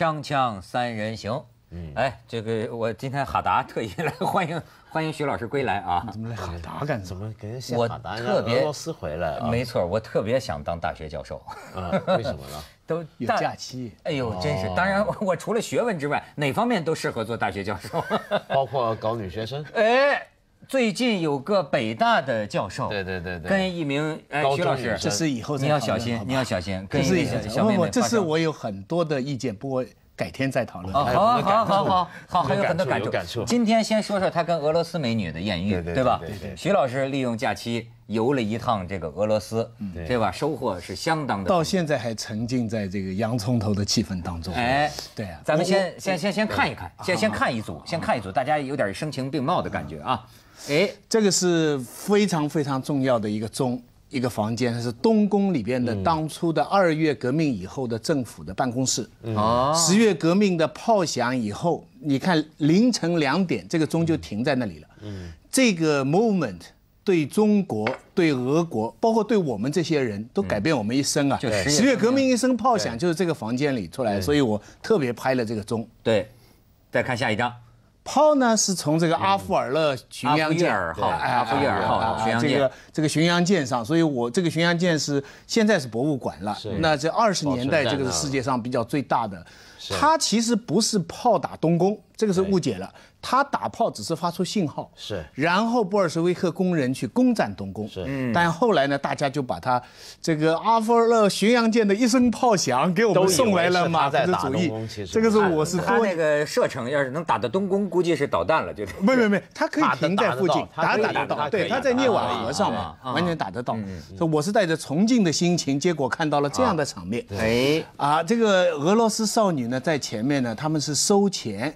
锵锵三人行，嗯，哎，这个我今天哈达特意来欢迎 欢迎徐老师归来啊！怎么来哈达干？怎么给人现哈达呀？俄罗斯回来，没错，我特别想当大学教授，为什么呢？都有假期。哎呦，真是！当然，我除了学问之外，哪方面都适合做大学教授，包括搞女学生。哎。最近有个北大的教授，对对对对，跟一名徐老师，这是以后你要小心，你要小心。这是小妹妹。这是我有很多的意见，不过改天再讨论。好好好好好，还有很多感触。感触。今天先说说他跟俄罗斯美女的艳遇，对吧？徐老师利用假期游了一趟这个俄罗斯，对吧？收获是相当的。到现在还沉浸在这个洋葱头的气氛当中。哎，对啊。咱们先先先先看一看，先先看一组，先看一组，大家有点声情并茂的感觉啊。哎，这个是非常非常重要的一个钟，一个房间是东宫里边的，当初的二月革命以后的政府的办公室。啊，十月革命的炮响以后，你看凌晨两点，这个钟就停在那里了。嗯，这个 moment 对中国、对俄国，包括对我们这些人都改变我们一生啊。就十月革命一声炮响就是这个房间里出来，所以我特别拍了这个钟。对，再看下一张。炮呢是从这个阿富尔勒巡洋舰哎，阿富尔号，这个这个巡洋舰上，所以我这个巡洋舰是现在是博物馆了。那这二十年代这个是世界上比较最大的，它其实不是炮打东宫，这个是误解了。他打炮只是发出信号，是。然后布尔什维克工人去攻占东宫，是。但后来呢，大家就把他这个阿弗勒巡洋舰的一声炮响给我们送来了马克思主义，这个是我是他那个射程要是能打到东宫，估计是导弹了，就是。没没没他可以停在附近，打打得到。对，他在涅瓦河上嘛，完全打得到。所以我是带着崇敬的心情，结果看到了这样的场面。哎，啊，这个俄罗斯少女呢，在前面呢，他们是收钱。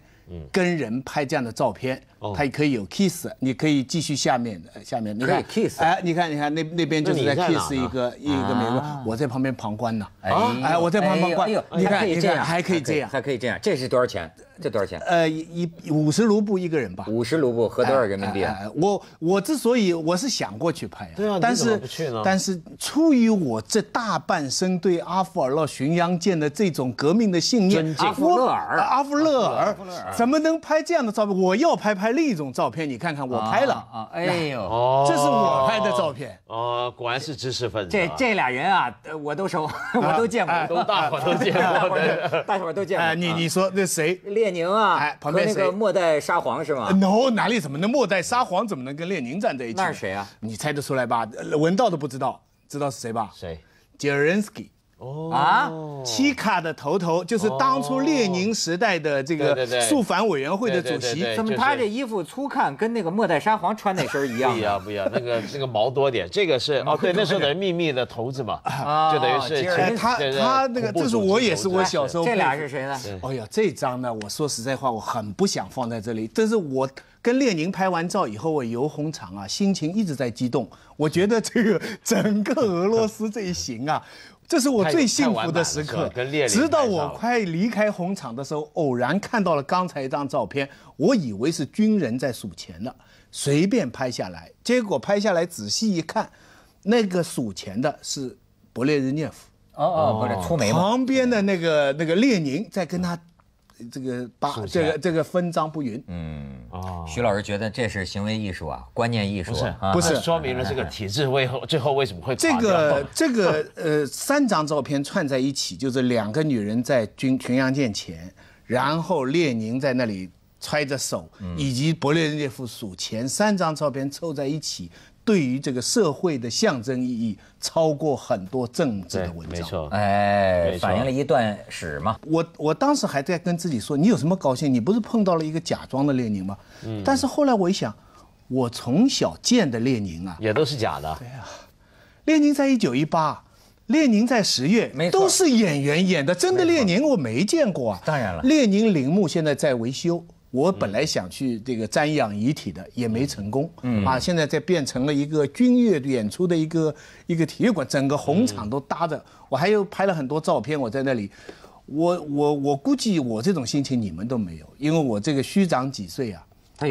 跟人拍这样的照片。他也可以有 kiss，你可以继续下面，下面你看 kiss，哎，你看你看那那边就是在 kiss 一个一个美国，我在旁边旁观呢。啊，哎，我在旁旁观。哎呦，你看你看还可以这样，还可以这样。这是多少钱？这多少钱？呃，一五十卢布一个人吧。五十卢布合多少人民币啊？我我之所以我是想过去拍啊，对啊，但是但是出于我这大半生对阿富尔勒巡洋舰的这种革命的信念，阿芙勒尔，阿芙勒尔，阿尔，怎么能拍这样的照片？我要拍拍。另一种照片，你看看我拍了啊！哎呦，这是我拍的照片哦，果然是知识分子。这这俩人啊，我都熟，我都见过。都大伙都见过，大伙 都见过。你你说那谁？列宁啊，旁边那个末代沙皇是吗？No，哪里怎么能末代沙皇怎么能跟列宁站在一起？那是谁啊？你猜得出来吧？文道都不知道，知道是谁吧？谁 d z r i s k 哦啊，七卡的头头就是当初列宁时代的这个肃反委员会的主席。怎么他这衣服粗看跟那个末代沙皇穿那身一样？不一样，不一样。那个那个毛多点。这个是哦，对，那是于秘密的头子嘛，就等于是他他那个。这是我也是我小时候。这俩是谁呢？哎呀，这张呢，我说实在话，我很不想放在这里。但是我跟列宁拍完照以后，我游红场啊，心情一直在激动。我觉得这个整个俄罗斯这一行啊。这是我最幸福的时刻。直到我快离开红场的时候，偶然看到了刚才一张照片，我以为是军人在数钱呢，随便拍下来。结果拍下来仔细一看，那个数钱的是勃列日涅夫，哦哦，出旁边的那个那个列宁在跟他，这个把这个这个分赃不匀。嗯。徐老师觉得这是行为艺术啊，观念艺术，不是不是，说明了这个体制为何最后为什么会这个这个呃，三张照片串在一起，就是两个女人在军巡洋舰前，然后列宁在那里揣着手，以及勃列日涅夫数钱，三张照片凑在一起。对于这个社会的象征意义，超过很多政治的文章。没错，哎，反映了一段史嘛。我我当时还在跟自己说，你有什么高兴？你不是碰到了一个假装的列宁吗？嗯。但是后来我一想，我从小见的列宁啊，也都是假的。对啊，列宁在一九一八，列宁在十月，都是演员演的。真的列宁我没见过啊。当然了，列宁陵墓现在在维修。我本来想去这个瞻仰遗体的，也没成功。嗯啊，现在在变成了一个军乐演出的一个一个体育馆，整个红场都搭着。我还有拍了很多照片。我在那里，我我我估计我这种心情你们都没有，因为我这个虚长几岁啊。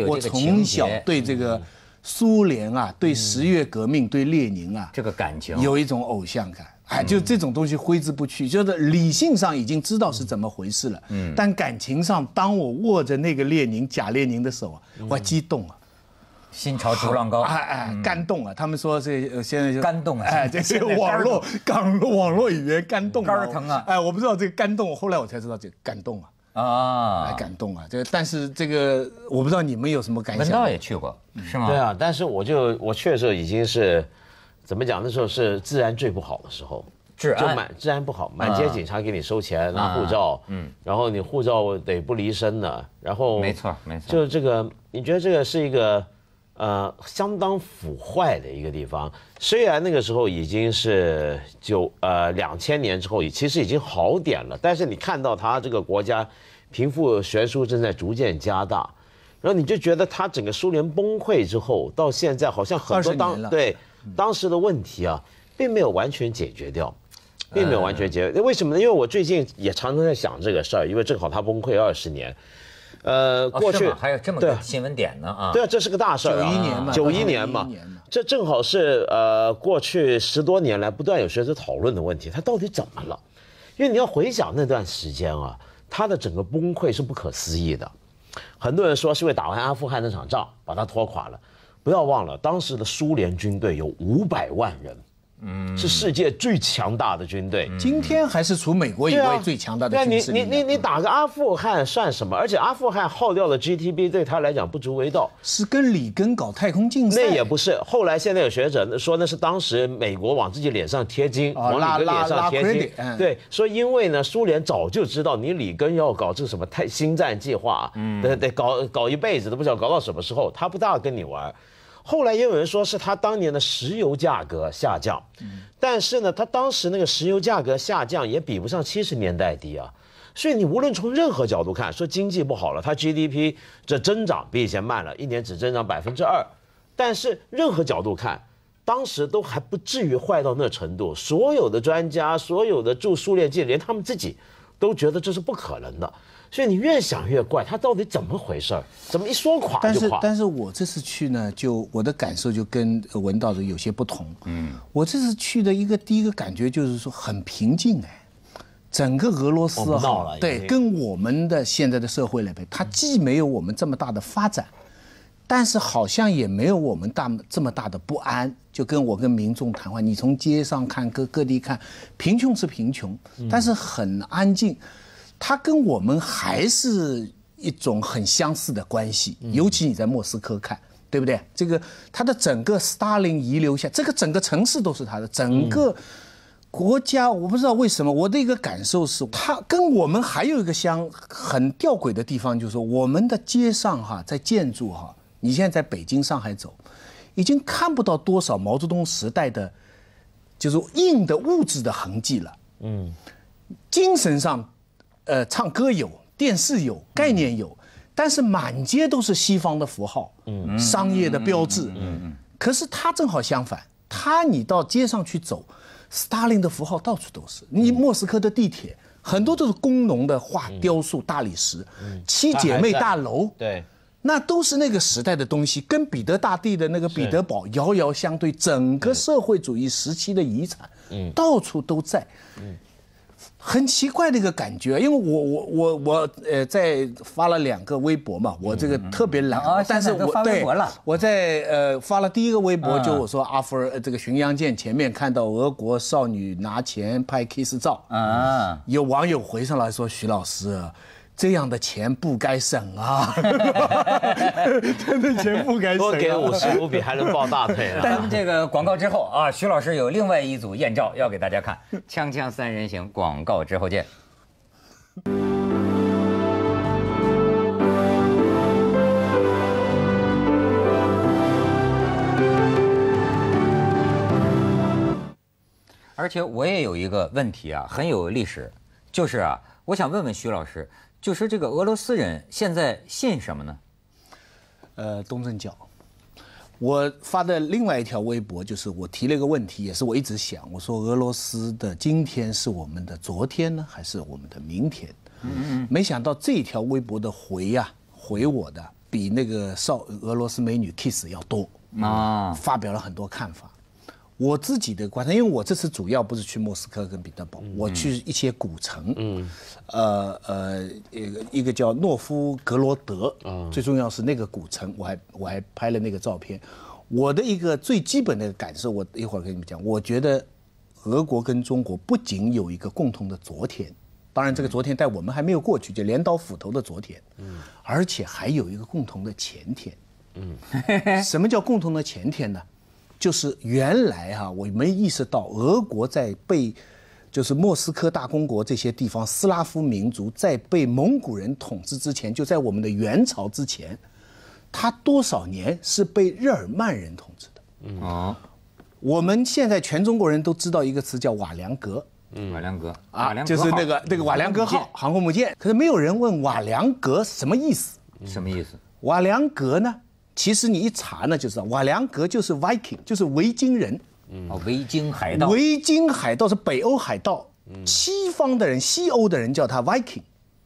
我从小对这个苏联啊，对十月革命，对列宁啊，这个感情有一种偶像感。哎，就这种东西挥之不去，就是理性上已经知道是怎么回事了，嗯，但感情上，当我握着那个列宁假列宁的手啊，我激动啊，心潮逐浪高，哎哎，感动啊！他们说这现在就感动啊，哎，这些 网络港网络语言感动，肝儿疼啊！哎，我不知道这个感动，后来我才知道这感动啊，啊，感动啊！这但是这个我不知道你们有什么感想？我倒也去过，是吗？对啊，但是我就我去的时候已经是。怎么讲？那时候是治安最不好的时候，治安就满治安不好，满街警察给你收钱、拿护照，嗯，然后你护照得不离身的，然后没错没错，就是这个。你觉得这个是一个呃相当腐坏的一个地方。虽然那个时候已经是九呃两千年之后，其实已经好点了，但是你看到他这个国家贫富悬殊正在逐渐加大，然后你就觉得他整个苏联崩溃之后到现在，好像很多当对。当时的问题啊，并没有完全解决掉，并没有完全解决。为什么呢？因为我最近也常常在想这个事儿，因为正好他崩溃二十年，呃，过去还有这么个新闻点呢啊。对啊，这是个大事儿。九一年嘛，九一年嘛，这正好是呃过去十多年来不断有学者讨论的问题，他到底怎么了？因为你要回想那段时间啊，他的整个崩溃是不可思议的。很多人说是为打完阿富汗那场仗把他拖垮了。不要忘了，当时的苏联军队有五百万人，嗯，是世界最强大的军队，今天还是除美国以外最强大的军事力对，你你你你打个阿富汗算什么？而且阿富汗耗掉的 G T B 对他来讲不足为道，是跟里根搞太空竞赛？那也不是。后来现在有学者说那是当时美国往自己脸上贴金，往里根脸上贴金，对，说因为呢苏联早就知道你里根要搞这个什么太星战计划，嗯，得得搞搞一辈子都不知道搞到什么时候，他不大跟你玩。后来也有人说是他当年的石油价格下降，但是呢，他当时那个石油价格下降也比不上七十年代低啊。所以你无论从任何角度看，说经济不好了，它 GDP 这增长比以前慢了，一年只增长百分之二。但是任何角度看，当时都还不至于坏到那程度。所有的专家，所有的驻苏联记者，连他们自己都觉得这是不可能的。所以你越想越怪，他到底怎么回事儿？怎么一说垮就垮？但是但是我这次去呢，就我的感受就跟文道的有些不同。嗯，我这次去的一个第一个感觉就是说很平静哎，整个俄罗斯哈，对，跟我们的现在的社会里边，它既没有我们这么大的发展，但是好像也没有我们大这么大的不安。就跟我跟民众谈话，你从街上看各各地看，贫穷是贫穷，但是很安静。它跟我们还是一种很相似的关系，尤其你在莫斯科看，对不对？这个它的整个斯大林遗留下，这个整个城市都是他的，整个国家。我不知道为什么，我的一个感受是，它跟我们还有一个相很吊诡的地方，就是我们的街上哈，在建筑哈，你现在在北京、上海走，已经看不到多少毛泽东时代的，就是硬的物质的痕迹了。嗯，精神上。呃，唱歌有，电视有，概念有，但是满街都是西方的符号，嗯，商业的标志，嗯，可是他正好相反，他你到街上去走，斯大林的符号到处都是，你莫斯科的地铁很多都是工农的画、雕塑、大理石，七姐妹大楼，对，那都是那个时代的东西，跟彼得大帝的那个彼得堡遥遥相对，整个社会主义时期的遗产，嗯，到处都在，嗯。很奇怪的一个感觉，因为我我我我呃，在发了两个微博嘛，我这个特别懒，但是我对，我在呃发了第一个微博，就我说阿福尔呃、这个巡洋舰前面看到俄国少女拿钱拍 kiss 照，啊，有网友回上来说徐老师。这样的钱不该省啊！哈，样的钱不该省。多给五十五笔还能抱大腿。但是这个广告之后啊，徐老师有另外一组艳照要给大家看，《锵锵三人行》广告之后见。而且我也有一个问题啊，很有历史，就是啊，我想问问徐老师。就说这个俄罗斯人现在信什么呢？呃，东正教。我发的另外一条微博，就是我提了一个问题，也是我一直想，我说俄罗斯的今天是我们的昨天呢，还是我们的明天？嗯嗯。没想到这条微博的回呀回我的比那个少，俄罗斯美女 kiss 要多啊，发表了很多看法。我自己的观察，因为我这次主要不是去莫斯科跟彼得堡，我去一些古城，呃呃，一个一个叫诺夫格罗德，最重要是那个古城，我还我还拍了那个照片。我的一个最基本的感受，我一会儿跟你们讲。我觉得，俄国跟中国不仅有一个共同的昨天，当然这个昨天在我们还没有过去，就镰刀斧头的昨天，嗯，而且还有一个共同的前天，嗯，什么叫共同的前天呢？就是原来哈，我没意识到俄国在被，就是莫斯科大公国这些地方斯拉夫民族在被蒙古人统治之前，就在我们的元朝之前，他多少年是被日耳曼人统治的？啊，我们现在全中国人都知道一个词叫瓦良格，嗯，瓦良格啊，就是那个那个瓦良格号航空母舰。可是没有人问瓦良格什么意思？什么意思？瓦良格呢？其实你一查呢，就知道瓦良格就是 Viking，就是维京人。嗯，维京海盗，维京海盗是北欧海盗，西方的人，西欧的人叫他 Viking。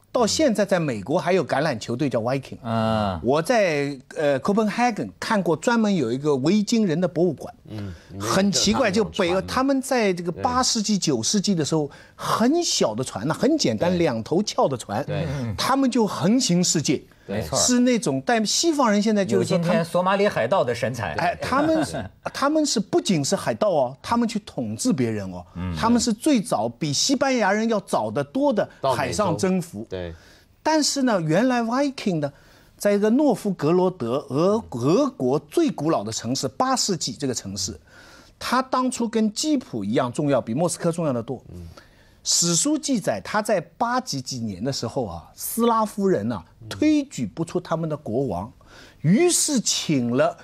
到现在，在美国还有橄榄球队叫 Viking。啊，我在呃 Copenhagen 看过，专门有一个维京人的博物馆。嗯，很奇怪，就北欧他们在这个八世纪、九世纪的时候，很小的船呢，很简单，两头翘的船，他们就横行世界，没错，是那种。但西方人现在就是说，今天索马里海盗的神采。哎，他们是他们是不仅是海盗哦，他们去统治别人哦，他们是最早比西班牙人要早得多的海上征服。对，但是呢，原来 Viking 的。在一个诺夫格罗德，俄俄国最古老的城市，八世纪这个城市，它当初跟基辅一样重要，比莫斯科重要的多。史书记载，他在八几几年的时候啊，斯拉夫人呢推举不出他们的国王，于是请了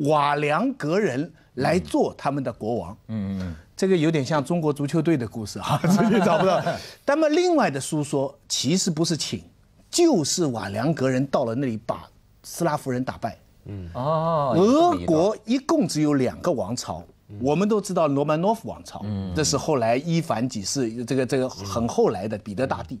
瓦良格人来做他们的国王。嗯嗯这个有点像中国足球队的故事啊，直 接找不到。那 么另外的书说，其实不是请。就是瓦良格人到了那里把斯拉夫人打败。嗯，哦，俄国一共只有两个王朝，我们都知道罗曼诺夫王朝，这是后来伊凡几世这个这个很后来的彼得大帝，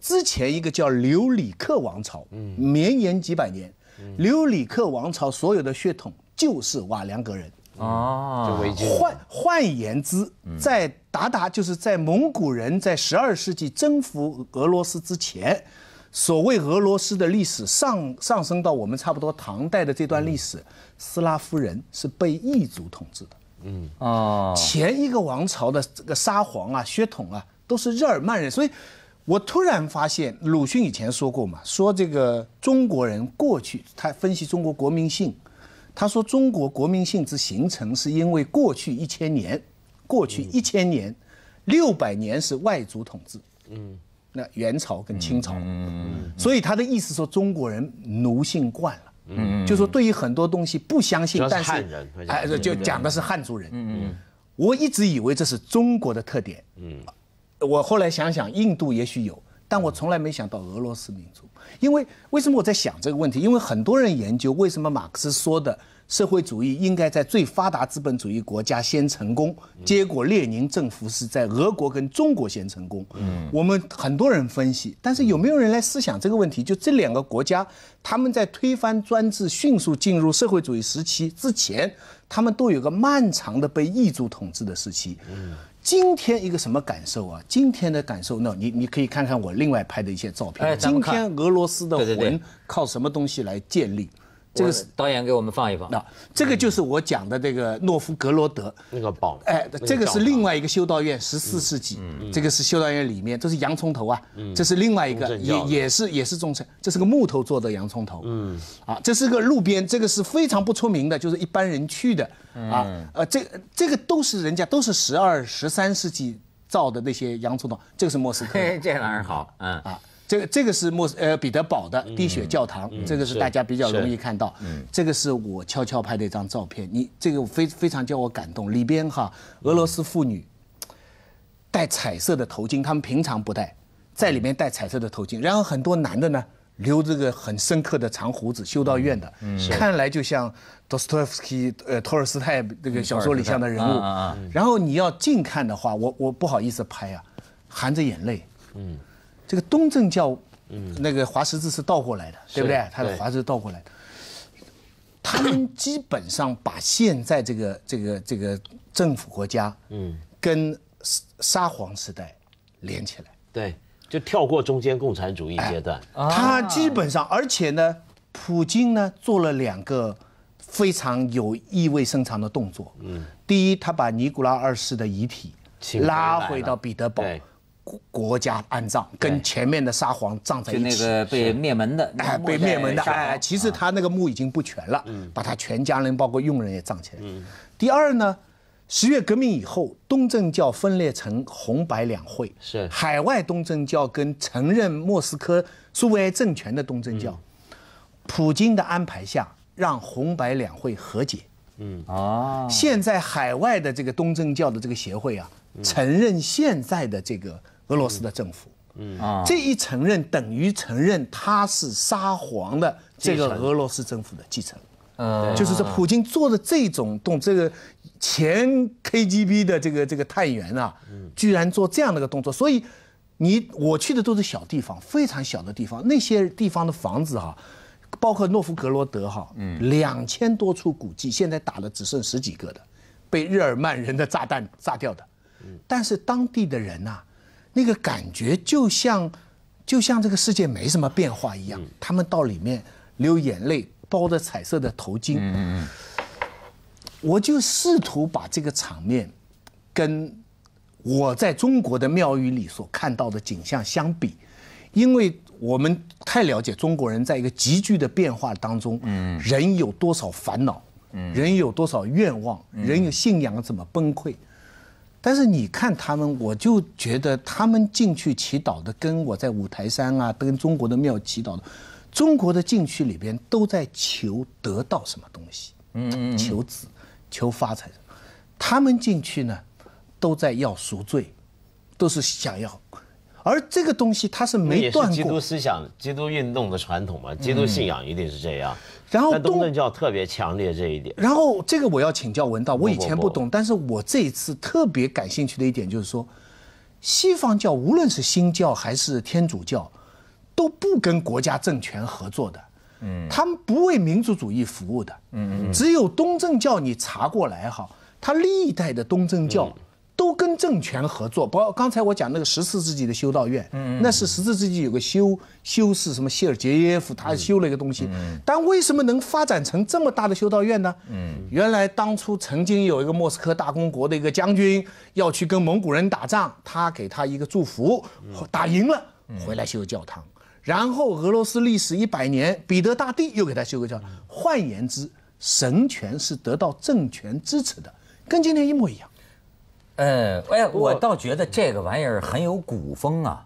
之前一个叫留里克王朝，绵延几百年。留里克王朝所有的血统就是瓦良格人哦，换换言之，在鞑靼就是在蒙古人在十二世纪征服俄罗斯之前。所谓俄罗斯的历史上上升到我们差不多唐代的这段历史，斯拉夫人是被异族统治的。嗯啊，前一个王朝的这个沙皇啊、血统啊，都是日耳曼人。所以，我突然发现鲁迅以前说过嘛，说这个中国人过去他分析中国国民性，他说中国国民性之形成是因为过去一千年，过去一千年，六百年是外族统治。嗯。那元朝跟清朝，所以他的意思说中国人奴性惯了，嗯，就说对于很多东西不相信，但是哎，就讲的是汉族人。嗯嗯，我一直以为这是中国的特点。嗯，我后来想想，印度也许有，但我从来没想到俄罗斯民族。因为为什么我在想这个问题？因为很多人研究为什么马克思说的。社会主义应该在最发达资本主义国家先成功，结果列宁政府是在俄国跟中国先成功。嗯，我们很多人分析，但是有没有人来思想这个问题？就这两个国家，他们在推翻专制、迅速进入社会主义时期之前，他们都有个漫长的被异族统治的时期。嗯，今天一个什么感受啊？今天的感受，那你你可以看看我另外拍的一些照片。哎，今天俄罗斯的魂靠什么东西来建立？这个是导演给我们放一放。那这个就是我讲的这个诺夫格罗德那个堡。哎，这个是另外一个修道院，十四世纪，这个是修道院里面，这是洋葱头啊，这是另外一个，也也是也是中层，这是个木头做的洋葱头。嗯，啊，这是个路边，这个是非常不出名的，就是一般人去的啊，呃，这这个都是人家都是十二、十三世纪造的那些洋葱头，这个是莫斯科，这玩意儿好，嗯啊。这个这个是莫呃彼得堡的滴血教堂，这个是大家比较容易看到。嗯，这个是我悄悄拍的一张照片，你这个非非常叫我感动。里边哈，俄罗斯妇女戴彩色的头巾，他们平常不戴，在里面戴彩色的头巾。然后很多男的呢，留这个很深刻的长胡子，修道院的，看来就像托尔斯泰这个小说里像的人物。然后你要近看的话，我我不好意思拍啊，含着眼泪。嗯。这个东正教，那个华十字是倒过来的，对不对？它的华字倒过来的。他们基本上把现在这个这个这个政府国家，嗯，跟沙皇时代连起来，对，就跳过中间共产主义阶段。他基本上，而且呢，普京呢做了两个非常有意味深长的动作。嗯，第一，他把尼古拉二世的遗体拉回到彼得堡。国家安葬，跟前面的沙皇葬在一起。那个被灭门的，哎，被灭门的。哎，其实他那个墓已经不全了，把他全家人，包括佣人也葬起来。嗯。第二呢，十月革命以后，东正教分裂成红白两会。是。海外东正教跟承认莫斯科苏维埃政权的东正教，普京的安排下，让红白两会和解。嗯。啊。现在海外的这个东正教的这个协会啊。承认现在的这个俄罗斯的政府，嗯啊，这一承认等于承认他是沙皇的这个俄罗斯政府的继承，嗯，就是说普京做的这种动，这个前 KGB 的这个这个探员啊，居然做这样的个动作，所以你我去的都是小地方，非常小的地方，那些地方的房子啊，包括诺夫格罗德哈，嗯，两千多处古迹现在打的只剩十几个的，被日耳曼人的炸弹炸掉的。但是当地的人呐，那个感觉就像，就像这个世界没什么变化一样。他们到里面流眼泪，包着彩色的头巾。嗯嗯我就试图把这个场面，跟我在中国的庙宇里所看到的景象相比，因为我们太了解中国人在一个急剧的变化当中，嗯，人有多少烦恼，嗯，人有多少愿望，人有信仰怎么崩溃。但是你看他们，我就觉得他们进去祈祷的，跟我在五台山啊，跟中国的庙祈祷的，中国的进去里边都在求得到什么东西，嗯嗯，求子，求发财，他们进去呢，都在要赎罪，都是想要。而这个东西它是没断过，基督思想、基督运动的传统嘛，基督信仰一定是这样。然后东正教特别强烈这一点。然后这个我要请教文道，我以前不懂，但是我这次特别感兴趣的一点就是说，西方教无论是新教还是天主教，都不跟国家政权合作的，嗯，他们不为民族主义服务的，嗯，只有东正教，你查过来哈，他历代的东正教。都跟政权合作，包括刚才我讲那个十四世纪的修道院，那是十四世纪有个修修士什么谢尔杰耶夫，他修了一个东西。但为什么能发展成这么大的修道院呢？原来当初曾经有一个莫斯科大公国的一个将军要去跟蒙古人打仗，他给他一个祝福，打赢了回来修教堂。然后俄罗斯历史一百年，彼得大帝又给他修个教堂。换言之，神权是得到政权支持的，跟今天一模一样。嗯，哎，我倒觉得这个玩意儿很有古风啊，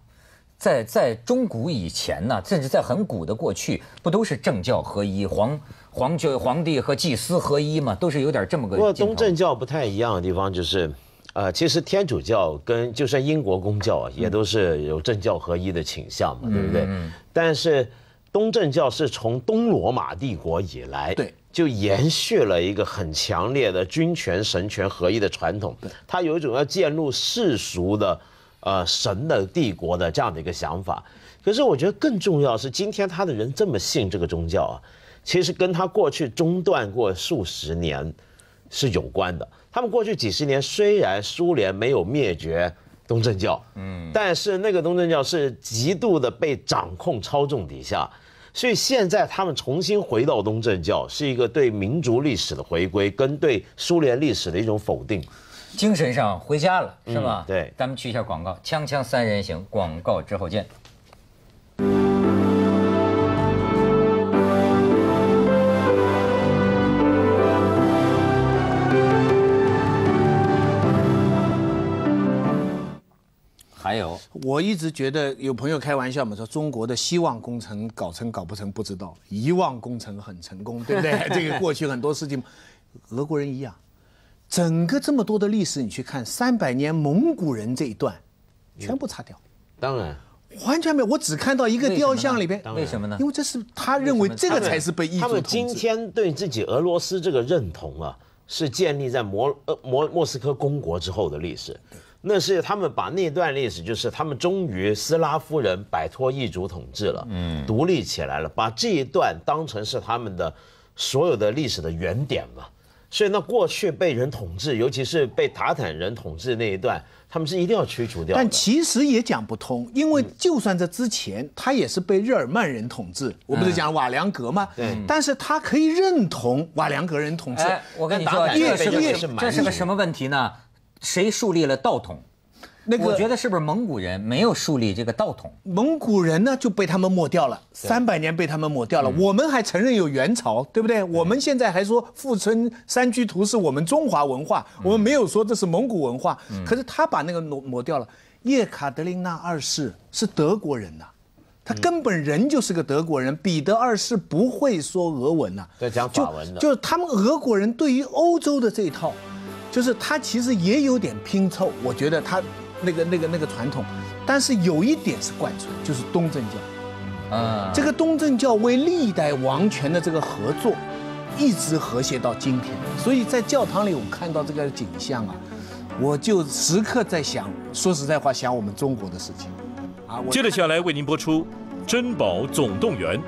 在在中古以前呢，甚至在很古的过去，不都是政教合一，皇皇就皇帝和祭司合一嘛，都是有点这么个。不过东正教不太一样的地方就是，呃，其实天主教跟就算英国公教也都是有政教合一的倾向嘛，对不对？但是东正教是从东罗马帝国以来。对。就延续了一个很强烈的军权神权合一的传统，他有一种要介入世俗的，呃，神的帝国的这样的一个想法。可是我觉得更重要是，今天他的人这么信这个宗教啊，其实跟他过去中断过数十年是有关的。他们过去几十年虽然苏联没有灭绝东正教，嗯，但是那个东正教是极度的被掌控操纵底下。所以现在他们重新回到东正教，是一个对民族历史的回归，跟对苏联历史的一种否定。精神上回家了，是吧？对，咱们去一下广告。锵锵三人行，广告之后见。没有，我一直觉得有朋友开玩笑嘛，说中国的希望工程搞成搞不成不知道，遗忘工程很成功，对不对？这个过去很多事情，俄国人一样，整个这么多的历史你去看，三百年蒙古人这一段，全部擦掉，当然完全没有，我只看到一个雕像里边。为什么呢？因为这是他认为这个才是被异族他们今天对自己俄罗斯这个认同啊，是建立在摩呃摩莫斯科公国之后的历史。那是他们把那段历史，就是他们终于斯拉夫人摆脱异族统治了，嗯，独立起来了，把这一段当成是他们的所有的历史的原点嘛。所以那过去被人统治，尤其是被塔坦人统治那一段，他们是一定要驱除掉。但其实也讲不通，因为就算在之前，他也是被日耳曼人统治。我不是讲瓦良格吗？对。但是他可以认同瓦良格人统治。哎，我跟你说，越是越是，这是个什么问题呢？谁树立了道统？那个我觉得是不是蒙古人没有树立这个道统？蒙古人呢就被他们抹掉了，三百年被他们抹掉了。我们还承认有元朝，对不对？我们现在还说《富春山居图》是我们中华文化，我们没有说这是蒙古文化。可是他把那个抹抹掉了。叶卡德琳娜二世是德国人呐，他根本人就是个德国人。彼得二世不会说俄文呐，在讲法文的。就是他们俄国人对于欧洲的这套。就是它其实也有点拼凑，我觉得它那个那个那个传统，但是有一点是贯穿，就是东正教，啊，这个东正教为历代王权的这个合作，一直和谐到今天。所以在教堂里，我看到这个景象啊，我就时刻在想，说实在话，想我们中国的事情啊。接着下来为您播出《珍宝总动员》。